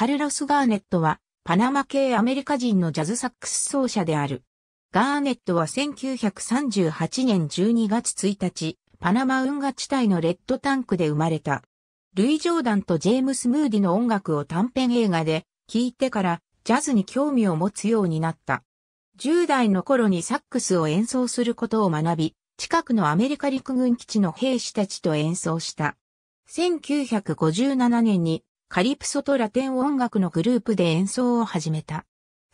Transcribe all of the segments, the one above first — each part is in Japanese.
カルロス・ガーネットは、パナマ系アメリカ人のジャズサックス奏者である。ガーネットは1938年12月1日、パナマ運河地帯のレッドタンクで生まれた。ルイ・ジョーダンとジェームス・ムーディの音楽を短編映画で聴いてからジャズに興味を持つようになった。10代の頃にサックスを演奏することを学び、近くのアメリカ陸軍基地の兵士たちと演奏した。1957年にカリプソとラテン音楽のグループで演奏を始めた。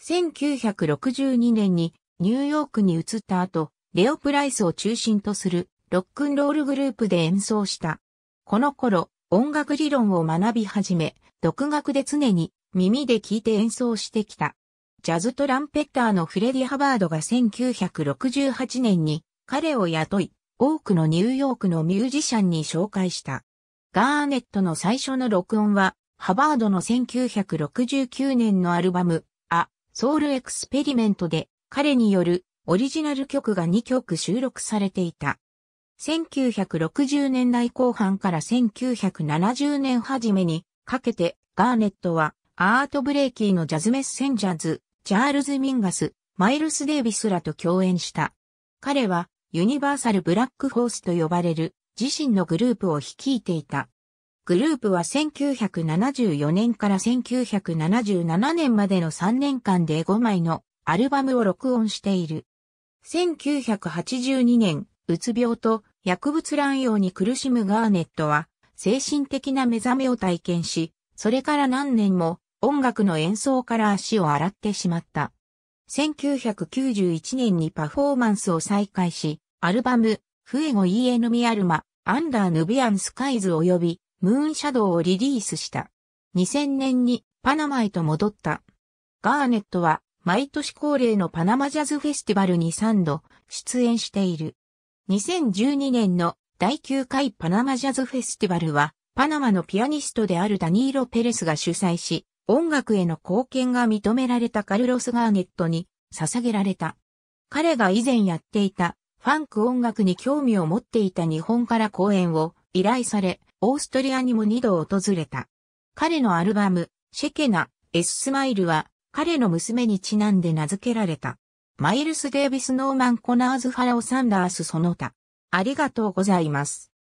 1962年にニューヨークに移った後、レオ・プライスを中心とするロックンロールグループで演奏した。この頃、音楽理論を学び始め、独学で常に耳で聴いて演奏してきた。ジャズトランペッターのフレディ・ハバードが1968年に彼を雇い、多くのニューヨークのミュージシャンに紹介した。ガーネットの最初の録音はハバードの1969年のアルバム、ア・ソウルエクスペリメントで彼によるオリジナル曲が2曲収録されていた。1960年代後半から1970年初めにかけてガーネットはアートブレイキーのジャズメッセンジャーズ、チャールズ・ミンガス、マイルス・デイビスらと共演した。彼はユニバーサル・ブラック・ホースと呼ばれる自身のグループを率いていた。グループは1974年から1977年までの3年間で5枚のアルバムを録音している。1982年、うつ病と薬物乱用に苦しむガーネットは、精神的な目覚めを体験し、それから何年も音楽の演奏から足を洗ってしまった。1991年にパフォーマンスを再開し、アルバム、フエゴイエノミアルマ、アンダーヌビアンスカイズ及び、ムーンシャドウをリリースした。2000年にパナマへと戻った。ガーネットは毎年恒例のパナマジャズフェスティバルに3度出演している。2012年の第9回パナマジャズフェスティバルはパナマのピアニストであるダニーロ・ペレスが主催し、音楽への貢献が認められたカルロス・ガーネットに捧げられた。彼が以前やっていたファンク音楽に興味を持っていた日本から公演を依頼され、オーストリアにも2度訪れた。彼のアルバム、シェケナ、エススマイルは、彼の娘にちなんで名付けられた。マイルス・デービス・ノーマン・コナーズ・ファラオ・サンダース・その他。ありがとうございます。